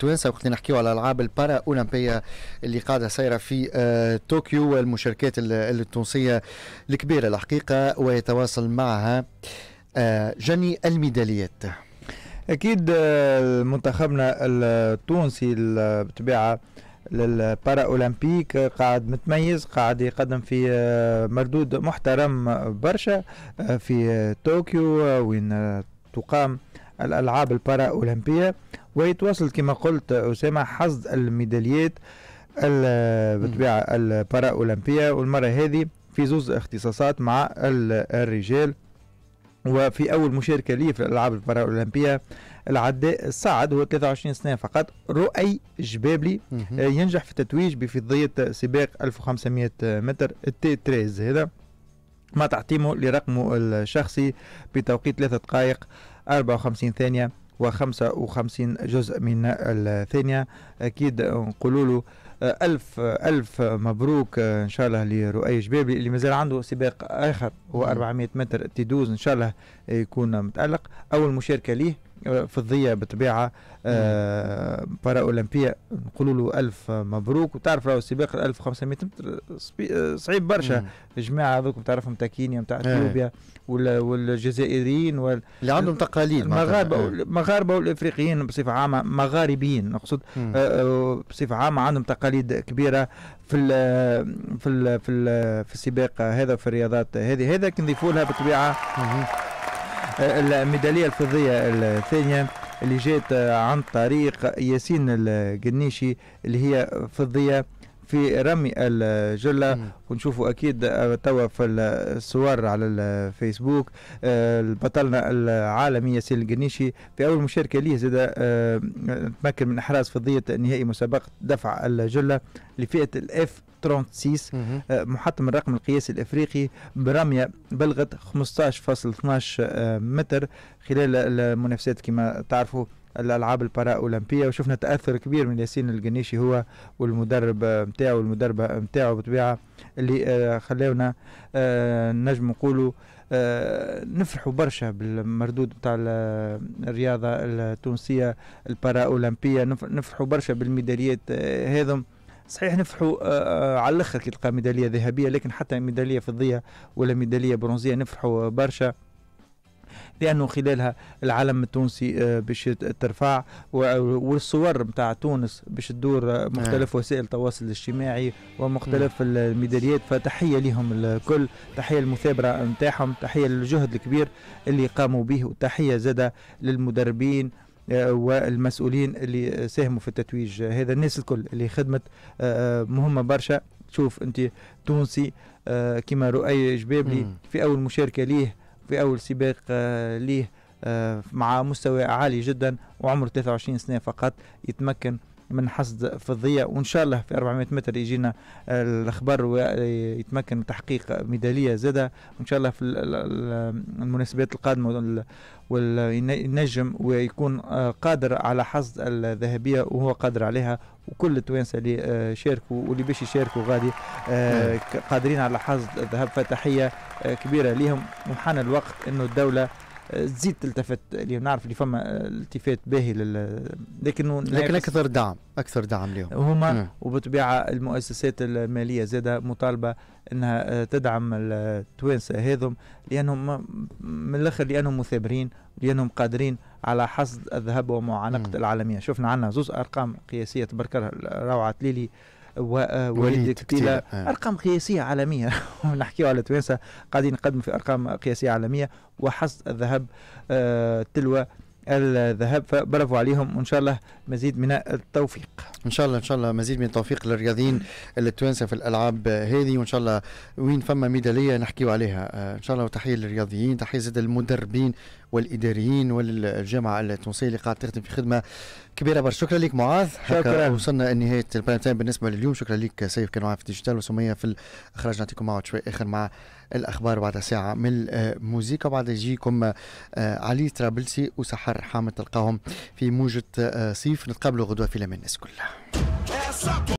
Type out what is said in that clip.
التوانسه وقت اللي نحكيو على الالعاب البارا اولمبيه اللي قاعده سايره في آه، طوكيو والمشاركات التونسيه الكبيره الحقيقه ويتواصل معها آه، جني الميداليات اكيد آه، منتخبنا التونسي بطبيعه للبارا اولمبيك قاعد متميز قاعد يقدم في مردود محترم برشا في طوكيو وين تقام الألعاب البارا أولمبية ويتواصل كما قلت أسامة حصد الميداليات بالطبيعة البارا أولمبية والمرة هذه في زوز اختصاصات مع الرجال وفي أول مشاركة لي في الألعاب البارا أولمبية العداء الصاعد هو 23 سنة فقط رؤي جبابلي آه، ينجح في التتويج بفضية سباق 1500 متر التي 13 هذا ما تعطيمه لرقمه الشخصي بتوقيت ثلاثة دقائق 54 ثانية و55 جزء من الثانية أكيد نقولوا له آه، ألف ألف مبروك آه، إن شاء الله لرؤي جبابي اللي مازال عنده سباق آخر هو 400 متر تدوز إن شاء الله يكون متألق أول مشاركة ليه فضيه بطبيعه آه بارا اولمبيه نقولوا له الف مبروك وتعرف راهو السباق 1500 متر آه، صعيب برشا الجماعه هذوك تعرفهم كينيا نتاع إيه. اثيوبيا والجزائريين وال اللي عندهم تقاليد المغاربه إيه. المغاربه والافريقيين بصفه عامه مغاربيين نقصد آه،, آه بصفه عامه عندهم تقاليد كبيره في الـ في الـ في, الـ في السباق هذا في الرياضات هذه هذا كنضيفوا لها بالطبيعه الميداليه الفضيه الثانيه اللي جات عن طريق ياسين القنيشي اللي هي فضيه في رمي الجله ونشوفوا اكيد آه، توا في الصور على الفيسبوك آه، بطلنا العالمي ياسين القنيشي في اول مشاركه ليه زاد آه، تمكن من احراز فضيه نهائي مسابقه دفع الجله لفئه الاف 36 محطم الرقم القياسي الافريقي برميه بلغت 15.12 متر خلال المنافسات كما تعرفوا الالعاب البارا اولمبيه وشفنا تاثر كبير من ياسين القنيشي هو والمدرب نتاعو والمدربه نتاعو بطبيعه اللي آه، خلاونا آه، نجم نقولوا آه، نفرحوا برشا بالمردود نتاع الرياضه التونسيه البارا اولمبيه نفرحوا برشا بالميداليات هذم صحيح نفرحوا على الاخر كي تلقى ميداليه ذهبيه لكن حتى ميداليه فضيه ولا ميداليه برونزيه نفرحوا برشا لانه خلالها العلم التونسي آه، باش ترفع والصور نتاع تونس باش تدور آه، مختلف آه. وسائل التواصل الاجتماعي ومختلف الميداليات فتحيه لهم الكل تحيه المثابره نتاعهم تحيه للجهد الكبير اللي قاموا به وتحيه زاده للمدربين والمسؤولين اللي ساهموا في التتويج هذا الناس الكل اللي خدمت مهمه برشا تشوف انت تونسي كما رؤي جبابلي في اول مشاركه ليه في أول سباق آه، ليه آه، مع مستوى عالي جدا وعمره 23 سنة فقط يتمكن من حصد فضية وإن شاء الله في 400 متر يجينا الأخبار ويتمكن تحقيق ميدالية زادة وإن شاء الله في المناسبات القادمة والنجم ويكون قادر على حصد الذهبية وهو قادر عليها وكل التوانسه اللي شاركوا واللي باش يشاركوا غادي نعم. قادرين على حصد الذهب فتحيه كبيره لهم وحان الوقت انه الدوله تزيد تلتفت اللي نعرف اللي فما التفات باهي لل... لكن لكن اكثر دعم اكثر دعم اليوم هما وبالطبيعه المؤسسات الماليه زادة مطالبه انها تدعم التوانسه هذم لانهم من الاخر لانهم مثابرين لانهم قادرين على حصد الذهب ومعانقه العالميه شفنا عندنا زوز ارقام قياسيه تبركر روعه ليلي ووليد آه، كتيلة آه. أرقام قياسية عالمية نحكيه على توانسة قاعدين نقدم في أرقام قياسية عالمية وحصد الذهب آه، تلوى الذهب فبرافو عليهم وان شاء الله مزيد من التوفيق ان شاء الله ان شاء الله مزيد من التوفيق للرياضيين التوانسه في الالعاب هذه وان شاء الله وين فما ميداليه نحكيو عليها ان شاء الله وتحيه للرياضيين تحيه زاد المدربين والاداريين والجامعه التونسيه اللي قاعد تخدم في خدمه كبيره برشا شكرا لك معاذ شكرا وصلنا لنهايه البرنامج بالنسبه لليوم شكرا لك سيف كان معنا في ديجيتال وسميه في الاخراج نعطيكم موعد شوي اخر مع الاخبار بعد ساعه من الموسيقى بعد يجيكم آه، علي طرابلسي وسحر حامد تلقاهم في موجة صيف آه، نتقابلوا غدوه في الامان الناس كلها